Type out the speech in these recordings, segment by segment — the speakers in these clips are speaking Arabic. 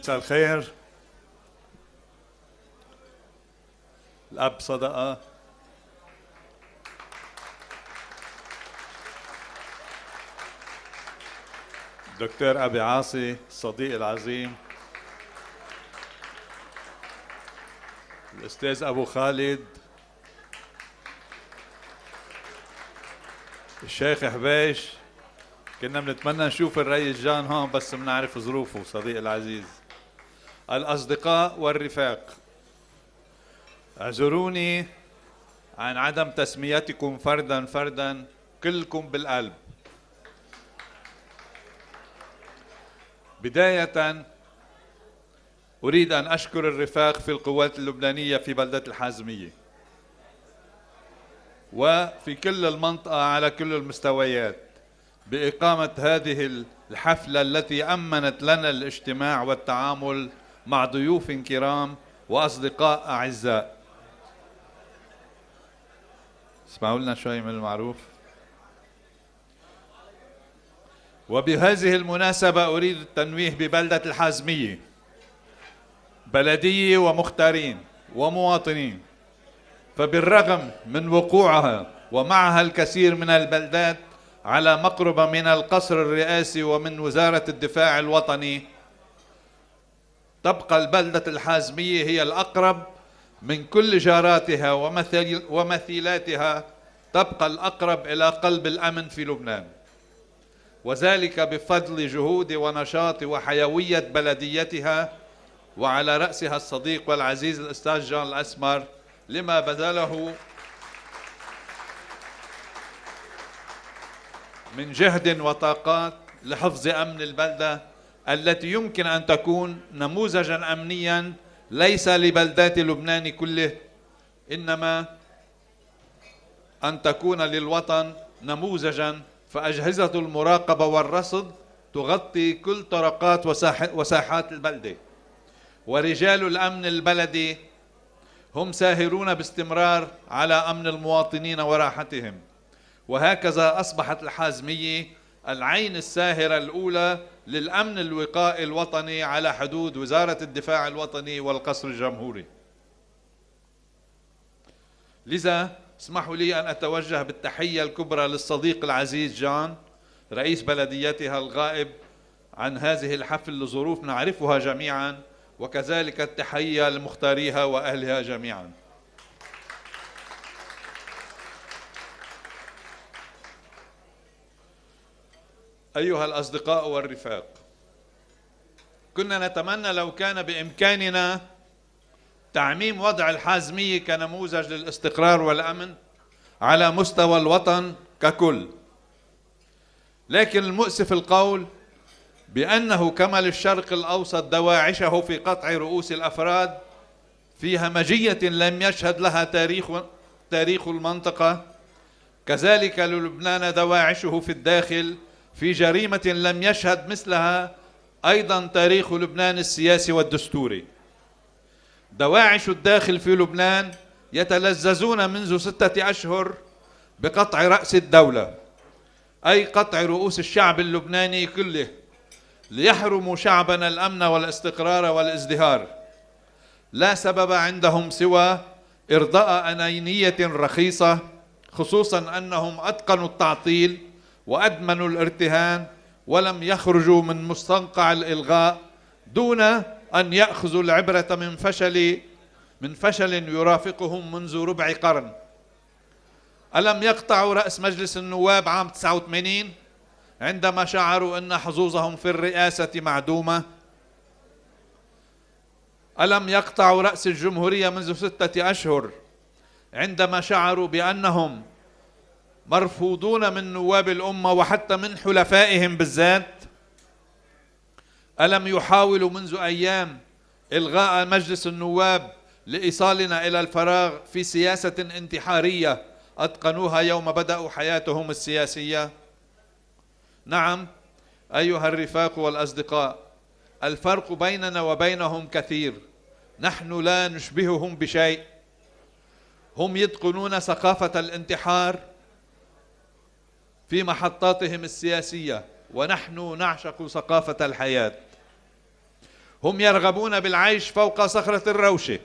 مساء الخير الأب صدقة دكتور أبي عاصي الصديق العظيم الأستاذ أبو خالد الشيخ حبيش كنا بنتمنى نشوف الرئيس جان هون بس بنعرف ظروفه صديقي العزيز الأصدقاء والرفاق اعذروني عن عدم تسميتكم فردا فردا كلكم بالقلب بداية أريد أن أشكر الرفاق في القوات اللبنانية في بلدة الحازمية وفي كل المنطقة على كل المستويات بإقامة هذه الحفلة التي أمنت لنا الاجتماع والتعامل مع ضيوف كرام وأصدقاء أعزاء اسمعوا لنا شوي من المعروف وبهذه المناسبة أريد التنويه ببلدة الحازمية بلدية ومختارين ومواطنين فبالرغم من وقوعها ومعها الكثير من البلدات على مقربة من القصر الرئاسي ومن وزارة الدفاع الوطني تبقى البلدة الحازمية هي الأقرب من كل جاراتها ومثيلاتها تبقى الأقرب إلى قلب الأمن في لبنان وذلك بفضل جهود ونشاط وحيوية بلديتها وعلى رأسها الصديق والعزيز الأستاذ جان الأسمر لما بذله من جهد وطاقات لحفظ أمن البلدة التي يمكن أن تكون نموذجا أمنيا ليس لبلدات لبنان كله إنما أن تكون للوطن نموذجا فأجهزة المراقبة والرصد تغطي كل طرقات وساحات البلدة ورجال الأمن البلدي هم ساهرون باستمرار على أمن المواطنين وراحتهم وهكذا أصبحت الحازمية العين الساهرة الأولى للأمن الوقائي الوطني على حدود وزارة الدفاع الوطني والقصر الجمهوري لذا اسمحوا لي أن أتوجه بالتحية الكبرى للصديق العزيز جان رئيس بلديتها الغائب عن هذه الحفل لظروف نعرفها جميعا وكذلك التحية لمختاريها وأهلها جميعاً أيها الأصدقاء والرفاق كنا نتمنى لو كان بإمكاننا تعميم وضع الحازمية كنموذج للاستقرار والأمن على مستوى الوطن ككل لكن المؤسف القول بأنه كما للشرق الأوسط دواعشه في قطع رؤوس الأفراد في همجية لم يشهد لها تاريخ تاريخ المنطقة كذلك للبنان دواعشه في الداخل في جريمة لم يشهد مثلها أيضا تاريخ لبنان السياسي والدستوري دواعش الداخل في لبنان يتلذذون منذ ستة أشهر بقطع رأس الدولة أي قطع رؤوس الشعب اللبناني كله ليحرموا شعبنا الأمن والاستقرار والازدهار لا سبب عندهم سوى إرضاء أنانية رخيصة خصوصا أنهم أتقنوا التعطيل وأدمنوا الارتهان ولم يخرجوا من مستنقع الإلغاء دون أن يأخذوا العبرة من فشل من فشل يرافقهم منذ ربع قرن ألم يقطعوا رأس مجلس النواب عام 89 عندما شعروا أن حظوظهم في الرئاسة معدومة ألم يقطعوا رأس الجمهورية منذ ستة أشهر عندما شعروا بأنهم مرفوضون من نواب الأمة وحتى من حلفائهم بالذات ألم يحاولوا منذ أيام إلغاء مجلس النواب لإيصالنا إلى الفراغ في سياسة انتحارية أتقنوها يوم بدأوا حياتهم السياسية نعم أيها الرفاق والأصدقاء الفرق بيننا وبينهم كثير نحن لا نشبههم بشيء هم يتقنون ثقافة الانتحار في محطاتهم السياسية ونحن نعشق ثقافة الحياة هم يرغبون بالعيش فوق صخرة الروشة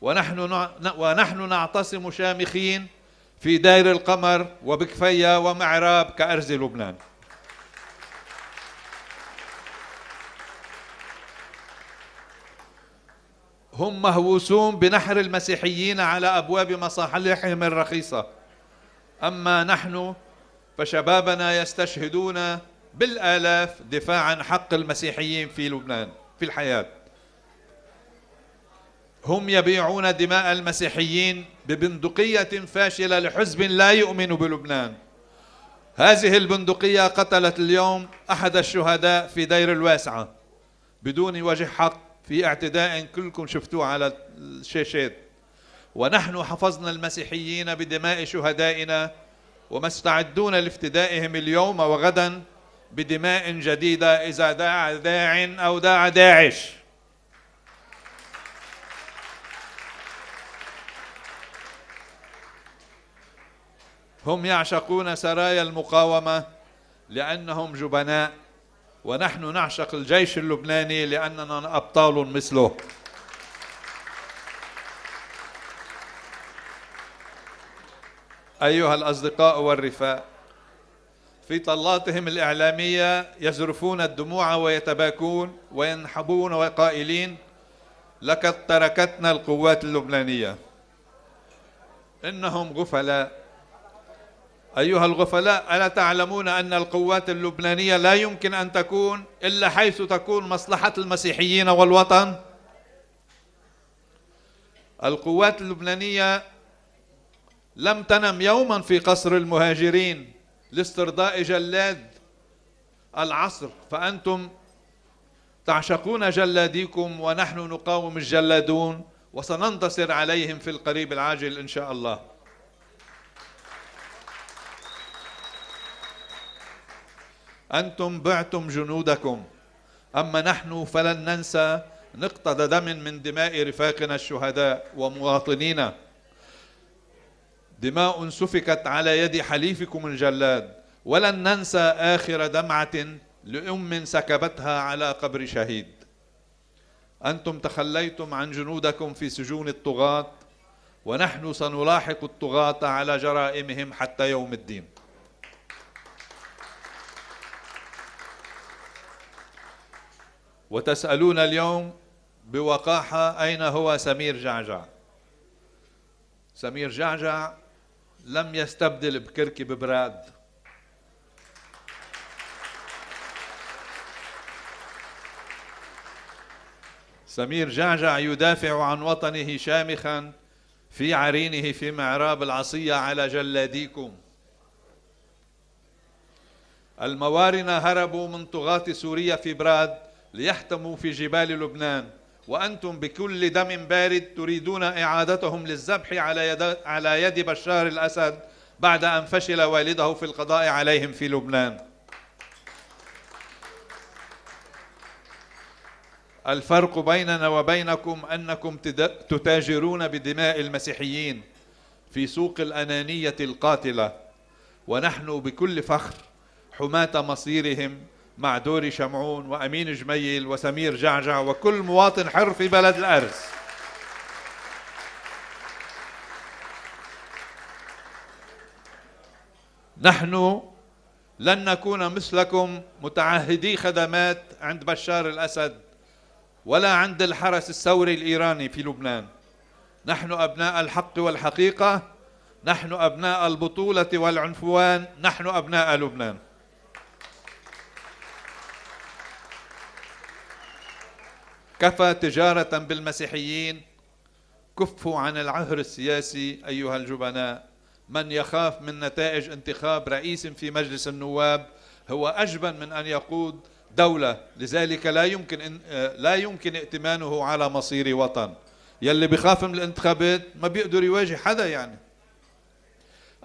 ونحن ونحن نعتصم شامخين في دير القمر وبكفية ومعراب كأرز لبنان هم مهووسون بنحر المسيحيين على أبواب مصالحهم الرخيصة أما نحن فشبابنا يستشهدون بالآلاف دفاعا حق المسيحيين في لبنان في الحياة هم يبيعون دماء المسيحيين ببندقية فاشلة لحزب لا يؤمن بلبنان هذه البندقية قتلت اليوم أحد الشهداء في دير الواسعة بدون وجه حق في اعتداء كلكم شفتوه على الشاشات ونحن حفظنا المسيحيين بدماء شهدائنا وما استعدون لافتدائهم اليوم وغدا بدماء جديدة إذا داع داع أو داع داعش هم يعشقون سرايا المقاومة لأنهم جبناء ونحن نعشق الجيش اللبناني لأننا أبطال مثله أيها الأصدقاء والرفاق في طلاتهم الإعلامية يزرفون الدموع ويتباكون وينحبون وقائلين لقد تركتنا القوات اللبنانية إنهم غفلاء أيها الغفلاء ألا تعلمون أن القوات اللبنانية لا يمكن أن تكون إلا حيث تكون مصلحة المسيحيين والوطن القوات اللبنانية لم تنم يوما في قصر المهاجرين لاسترضاء جلاد العصر فأنتم تعشقون جلاديكم ونحن نقاوم الجلادون وسننتصر عليهم في القريب العاجل إن شاء الله أنتم بعتم جنودكم أما نحن فلن ننسى نقطة دم من دماء رفاقنا الشهداء ومواطنينا دماء سفكت على يد حليفكم الجلاد ولن ننسى آخر دمعة لأم سكبتها على قبر شهيد أنتم تخليتم عن جنودكم في سجون الطغاة ونحن سنلاحق الطغاة على جرائمهم حتى يوم الدين وتسألون اليوم بوقاحة أين هو سمير جعجع سمير جعجع لم يستبدل بكركي ببراد سمير جعجع يدافع عن وطنه شامخا في عرينه في معراب العصية على جلاديكم الموارنة هربوا من طغاة سوريا في براد ليحتموا في جبال لبنان وأنتم بكل دم بارد تريدون إعادتهم للذبح على يد, على يد بشار الأسد بعد أن فشل والده في القضاء عليهم في لبنان الفرق بيننا وبينكم أنكم تتاجرون بدماء المسيحيين في سوق الأنانية القاتلة ونحن بكل فخر حماة مصيرهم مع دوري شمعون وأمين جميل وسمير جعجع وكل مواطن حر في بلد الأرز نحن لن نكون مثلكم متعهدي خدمات عند بشار الأسد ولا عند الحرس الثوري الإيراني في لبنان نحن أبناء الحق والحقيقة نحن أبناء البطولة والعنفوان نحن أبناء لبنان كفى تجارة بالمسيحيين كفوا عن العهر السياسي أيها الجبناء من يخاف من نتائج انتخاب رئيس في مجلس النواب هو أجبن من أن يقود دولة لذلك لا يمكن إن لا يمكن ائتمانه على مصير وطن يلي بخاف من الانتخابات ما بيقدر يواجه حدا يعني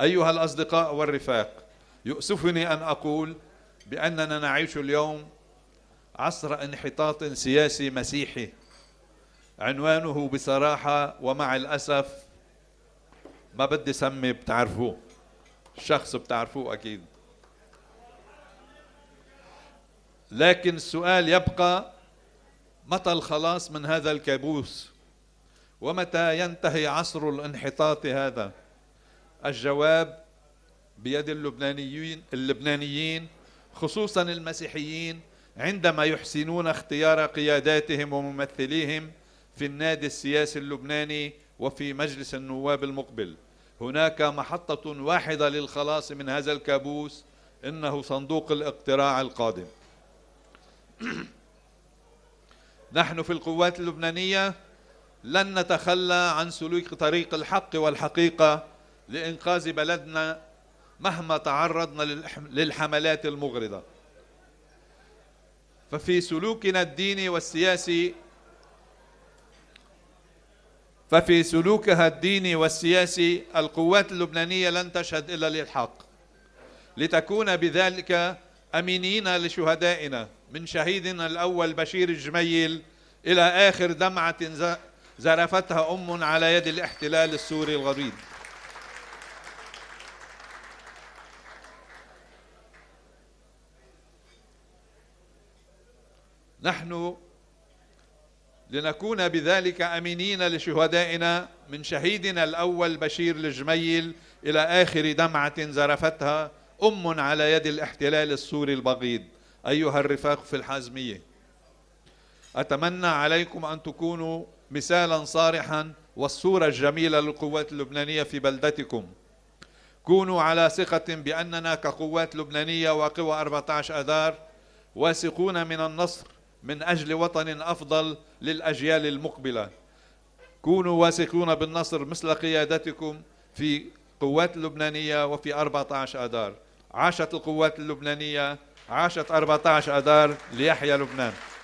أيها الأصدقاء والرفاق يؤسفني أن أقول بأننا نعيش اليوم عصر انحطاط سياسي مسيحي عنوانه بصراحة ومع الأسف ما بدي سمي بتعرفوه الشخص بتعرفوه أكيد لكن السؤال يبقى متى الخلاص من هذا الكابوس ومتى ينتهي عصر الانحطاط هذا الجواب بيد اللبنانيين اللبنانيين خصوصا المسيحيين عندما يحسنون اختيار قياداتهم وممثليهم في النادي السياسي اللبناني وفي مجلس النواب المقبل هناك محطة واحدة للخلاص من هذا الكابوس إنه صندوق الاقتراع القادم نحن في القوات اللبنانية لن نتخلى عن سلوك طريق الحق والحقيقة لإنقاذ بلدنا مهما تعرضنا للحملات المغرضة ففي سلوكنا الديني والسياسي ففي سلوكها الديني والسياسي القوات اللبنانية لن تشهد إلا للحق لتكون بذلك أمينين لشهدائنا من شهيدنا الأول بشير الجميل إلى آخر دمعة زرفتها أم على يد الاحتلال السوري الغريب نحن لنكون بذلك أمينين لشهدائنا من شهيدنا الأول بشير الجميل إلى آخر دمعة زرفتها أم على يد الاحتلال السوري البغيض أيها الرفاق في الحازمية أتمنى عليكم أن تكونوا مثالا صارحا والصورة الجميلة للقوات اللبنانية في بلدتكم كونوا على ثقة بأننا كقوات لبنانية وقوى 14 أذار واثقون من النصر من أجل وطن أفضل للأجيال المقبلة كونوا واثقون بالنصر مثل قيادتكم في قوات اللبنانية وفي 14 أدار عاشت القوات اللبنانية عاشت 14 أدار ليحيا لبنان